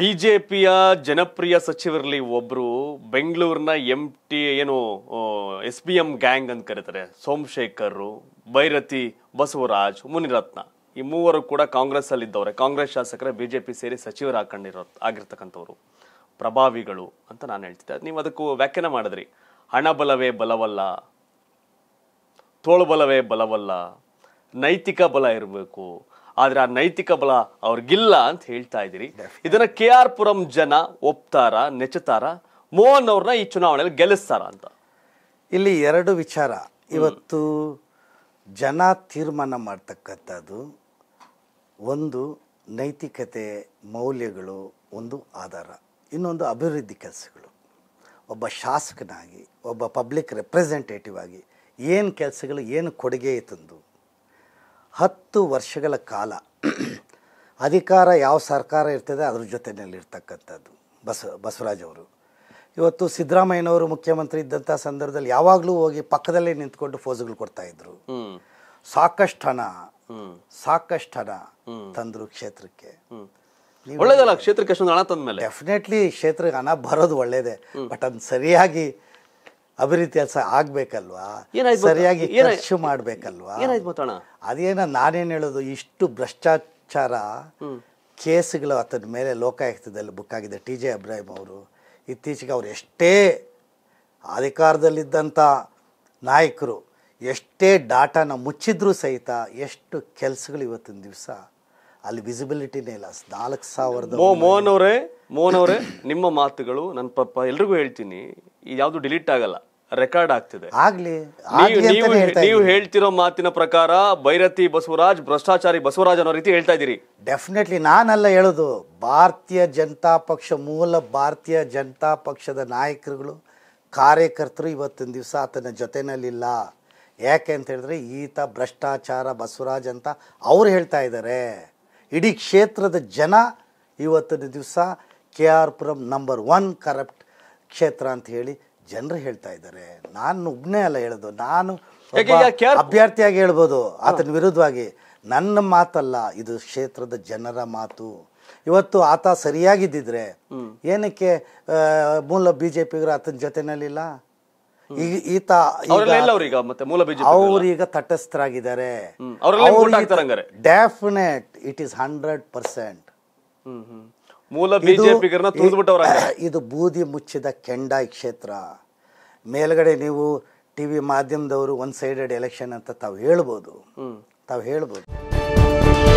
ಬಿಜೆಪಿಯ ಜನಪ್ರಿಯ ಸಚಿವರಲ್ಲಿ ಒಬ್ರು ಬೆಂಗಳೂರಿನ ಎಂ ಟಿ ಏನು ಎಸ್ ಬಿ ಎಂ ಗ್ಯಾಂಗ್ ಅಂತ ಕರೀತಾರೆ ಸೋಮಶೇಖರ್ ಭೈರತಿ ಬಸವರಾಜ್ ಮುನಿರತ್ನ ಈ ಮೂವರು ಕೂಡ ಕಾಂಗ್ರೆಸ್ ಅಲ್ಲಿ ಇದ್ದವ್ರೆ ಕಾಂಗ್ರೆಸ್ ಶಾಸಕರೇ ಬಿಜೆಪಿ ಸೇರಿ ಸಚಿವರು ಹಾಕೊಂಡಿರೋ ಆಗಿರ್ತಕ್ಕಂಥವ್ರು ಪ್ರಭಾವಿಗಳು ಅಂತ ನಾನು ಹೇಳ್ತಿದ್ದೆ ನೀವು ಅದಕ್ಕೂ ವ್ಯಾಖ್ಯಾನ ಮಾಡಿದ್ರಿ ಹಣ ಬಲವೇ ಬಲವಲ್ಲ ತೋಳು ಬಲವೇ ಬಲವಲ್ಲ ನೈತಿಕ ಬಲ ಇರಬೇಕು ಆದ್ರೆ ಆ ನೈತಿಕ ಬಲ ಅವ್ರಿಗಿಲ್ಲ ಅಂತ ಹೇಳ್ತಾ ಇದ್ದೀರಿ ಇದನ್ನ ಕೆ ಆರ್ ಪುರಂ ಜನ ಒಪ್ತಾರ ನೆಚ್ಚತಾರ ಮೋಹನ್ ಅವ್ರನ್ನ ಈ ಚುನಾವಣೆಯಲ್ಲಿ ಗೆಲ್ಲಿಸ್ತಾರ ಅಂತ ಇಲ್ಲಿ ಎರಡು ವಿಚಾರ ಇವತ್ತು ಜನ ತೀರ್ಮಾನ ಮಾಡ್ತಕ್ಕಂಥದ್ದು ಒಂದು ನೈತಿಕತೆ ಮೌಲ್ಯಗಳು ಒಂದು ಆಧಾರ ಇನ್ನೊಂದು ಅಭಿವೃದ್ಧಿ ಕೆಲಸಗಳು ಒಬ್ಬ ಶಾಸಕನಾಗಿ ಒಬ್ಬ ಪಬ್ಲಿಕ್ ರೆಪ್ರೆಸೆಂಟೇಟಿವ್ ಆಗಿ ಏನು ಕೆಲಸಗಳು ಏನು ಕೊಡುಗೆ ತಂದು ಹತ್ತು ವರ್ಷಗಳ ಕಾಲ ಅಧಿಕಾರ ಯಾವ ಸರ್ಕಾರ ಇರ್ತದೆ ಅದ್ರ ಜೊತೆಯಲ್ಲಿರ್ತಕ್ಕಂಥದ್ದು ಬಸ ಅವರು ಇವತ್ತು ಸಿದ್ದರಾಮಯ್ಯನವರು ಮುಖ್ಯಮಂತ್ರಿ ಇದ್ದಂಥ ಸಂದರ್ಭದಲ್ಲಿ ಯಾವಾಗಲೂ ಹೋಗಿ ಪಕ್ಕದಲ್ಲೇ ನಿಂತ್ಕೊಂಡು ಕೊಡ್ತಾ ಇದ್ರು ಸಾಕಷ್ಟು ಹಣ ಸಾಕಷ್ಟು ಹಣ ತಂದರು ಕ್ಷೇತ್ರಕ್ಕೆ ಒಳ್ಳೇದಲ್ಲ ಕ್ಷೇತ್ರಕ್ಕೆ ಹಣ ತಂದ ಡೆಫಿನೆಟ್ಲಿ ಕ್ಷೇತ್ರಕ್ಕೆ ಹಣ ಬರೋದು ಒಳ್ಳೇದೇ ಬಟ್ ಅದು ಸರಿಯಾಗಿ ಅಭಿವೃದ್ಧಿ ಕೆಲಸ ಆಗ್ಬೇಕಲ್ವಾ ಸರಿಯಾಗಿ ಖರ್ಚು ಮಾಡ್ಬೇಕಲ್ವಾ ಅದೇನ ನಾನೇನು ಹೇಳೋದು ಇಷ್ಟು ಭ್ರಷ್ಟಾಚಾರ ಕೇಸ್ಗಳು ಅತನ ಮೇಲೆ ಲೋಕಾಯುಕ್ತದಲ್ಲಿ ಬುಕ್ ಆಗಿದೆ ಟಿ ಜೆ ಅಬ್ರಾಹಿಂ ಅವರು ಇತ್ತೀಚೆಗೆ ಅವ್ರು ಎಷ್ಟೇ ಅಧಿಕಾರದಲ್ಲಿದ್ದಂಥ ನಾಯಕರು ಎಷ್ಟೇ ಡಾಟಾನ ಮುಚ್ಚಿದ್ರೂ ಸಹಿತ ಎಷ್ಟು ಕೆಲಸಗಳು ಇವತ್ತಿನ ದಿವಸ ಅಲ್ಲಿ ವಿಸಿಬಿಲಿಟಿನೇ ಇಲ್ಲ ನಾಲ್ಕು ಸಾವಿರದ ಮೋಹನ್ ಅವರೇ ಮೋಹನ್ ಅವರೇ ನಿಮ್ಮ ಮಾತುಗಳು ನನ್ನ ಪಪ್ಪ ಎಲ್ರಿಗೂ ಹೇಳ್ತೀನಿ ಇದು ಯಾವುದು ಡಿಲೀಟ್ ಆಗಲ್ಲ ರೆಕಾರ್ಡ್ ಆಗ್ತಿದೆ ನೀವು ಹೇಳ್ತಿರೋ ಮಾತಿನ ಪ್ರಕಾರ ಬೈರತಿ ಬಸವರಾಜ್ ಭ್ರಷ್ಟಾಚಾರಿ ಬಸವರಾಜ್ ಅನ್ನೋ ರೀತಿ ಹೇಳ್ತಾ ಇದ್ದೀರಿ ಡೆಫಿನೆಟ್ಲಿ ನಾನಲ್ಲ ಹೇಳೋದು ಭಾರತೀಯ ಜನತಾ ಪಕ್ಷ ಮೂಲ ಭಾರತೀಯ ಜನತಾ ಪಕ್ಷದ ನಾಯಕರುಗಳು ಕಾರ್ಯಕರ್ತರು ಇವತ್ತಿನ ದಿವಸ ಆತನ ಜೊತೆನಲ್ಲಿಲ್ಲ ಯಾಕೆ ಅಂತ ಹೇಳಿದ್ರೆ ಈತ ಭ್ರಷ್ಟಾಚಾರ ಬಸವರಾಜ್ ಅಂತ ಅವ್ರು ಹೇಳ್ತಾ ಇದ್ದಾರೆ ಇಡೀ ಕ್ಷೇತ್ರದ ಜನ ಇವತ್ತಿನ ದಿವಸ K R Puram number one corrupt ಕ್ಷೇತ್ರ ಅಂತ ಹೇಳಿ ಜನರು ಹೇಳ್ತಾ ಇದ್ದಾರೆ ನಾನು ಒಬ್ಬನೇ ಅಲ್ಲ ಹೇಳೋದು ನಾನು ಅಭ್ಯರ್ಥಿಯಾಗಿ ಹೇಳ್ಬೋದು ಆತನ ವಿರುದ್ಧವಾಗಿ ನನ್ನ ಮಾತಲ್ಲ ಇದು ಕ್ಷೇತ್ರದ ಜನರ ಮಾತು ಇವತ್ತು ಆತ ಸರಿಯಾಗಿದ್ದಿದ್ರೆ ಏನಕ್ಕೆ ಮೂಲ ಬಿ ಜೆ ಪಿಗರು ಆತನ ಜೊತೆನಲ್ಲಿಲ್ಲ ಈಗ ಈತ ಅವರೀಗ ಅವ್ರೀಗ ತಟಸ್ಥರಾಗಿದ್ದಾರೆ definite it is hundred percent ಮೂಲ ಬಿಜೆಪಿಗರನ್ನ ಇದು ಬೂದಿ ಮುಚ್ಚಿದ ಕೆಂಡಾಯಿ ಕ್ಷೇತ್ರ ಮೇಲ್ಗಡೆ ನೀವು ಟಿ ವಿ ಮಾಧ್ಯಮದವರು ಒನ್ ಸೈಡೆಡ್ ಎಲೆಕ್ಷನ್ ಅಂತ ತಾವು ಹೇಳ್ಬೋದು ತಾವು ಹೇಳ್ಬೋದು